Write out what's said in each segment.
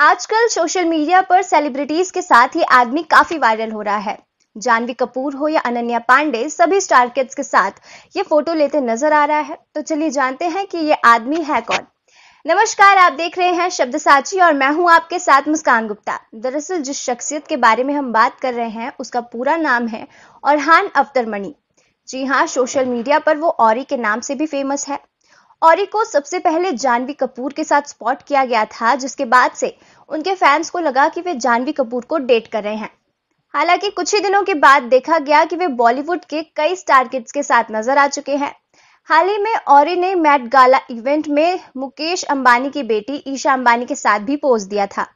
आजकल social media पर celebrities के साथ ही आदमी काफी वायरल हो रहा है जानवी कपूर हो या अनन्या पांडे सभी स्टार किड्स के साथ ये फोटो लेते नजर आ रहा है तो चलिए जानते हैं कि ये आदमी है कौन नमस्कार आप देख रहे हैं शब्द साची और मैं हूं आपके साथ मुस्कान गुप्ता दरअसल जिस शख्सियत के बारे में हम बात कर रहे हैं उसका पूरा नाम है औरहान अफ्तरमणि जी हाँ सोशल मीडिया पर वो औरी के नाम से भी फेमस है और को सबसे पहले जानवी कपूर के साथ स्पॉट किया गया था जिसके बाद से उनके फैंस को लगा कि वे जानवी कपूर को डेट कर रहे हैं हालांकि कुछ ही दिनों के बाद देखा गया कि वे बॉलीवुड के कई स्टार किड्स के साथ नजर आ चुके हैं हाल ही में और ने मैट गाला इवेंट में मुकेश अंबानी की बेटी ईशा अंबानी के साथ भी पोज दिया था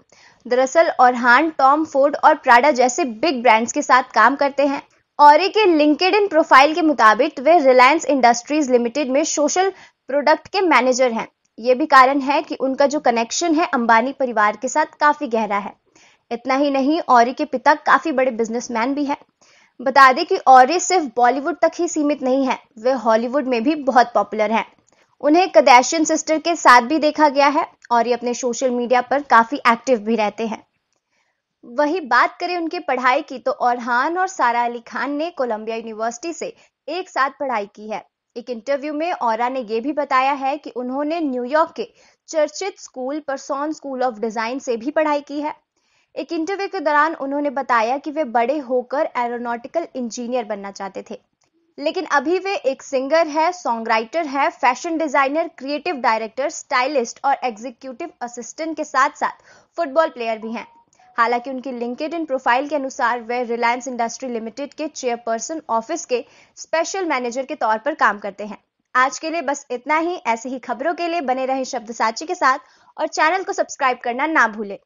दरअसल औरहान टॉम फोर्ड और प्राडा जैसे बिग ब्रांड्स के साथ काम करते हैं और के लिंकेड इन प्रोफाइल के मुताबिक वे रिलायंस इंडस्ट्रीज लिमिटेड में सोशल प्रोडक्ट के मैनेजर हैं ये भी कारण है कि उनका जो कनेक्शन है अंबानी परिवार के साथ काफी गहरा है इतना ही नहीं औरी के पिता काफी बड़े बिजनेसमैन भी हैं बता दें कि और सिर्फ बॉलीवुड तक ही सीमित नहीं है वे हॉलीवुड में भी बहुत पॉपुलर हैं उन्हें कदैशियन सिस्टर के साथ भी देखा गया है और ये अपने सोशल मीडिया पर काफी एक्टिव भी रहते हैं वही बात करें उनकी पढ़ाई की तो औरहान और सारा अली खान ने कोलंबिया यूनिवर्सिटी से एक साथ पढ़ाई की है एक इंटरव्यू में और ने यह भी बताया है कि उन्होंने न्यूयॉर्क के चर्चित school Parsons school of design से भी पढ़ाई की है एक इंटरव्यू के दौरान उन्होंने बताया कि वे बड़े होकर एरोनॉटिकल इंजीनियर बनना चाहते थे लेकिन अभी वे एक सिंगर है सॉन्ग राइटर है fashion designer creative director stylist और एग्जीक्यूटिव असिस्टेंट के साथ साथ फुटबॉल प्लेयर भी हैं हालांकि उनकी लिंकेड इन प्रोफाइल के अनुसार वे रिलायंस इंडस्ट्री लिमिटेड के चेयरपर्सन ऑफिस के स्पेशल मैनेजर के तौर पर काम करते हैं आज के लिए बस इतना ही ऐसी ही खबरों के लिए बने रहे शब्द साची के साथ और चैनल को सब्सक्राइब करना ना भूलें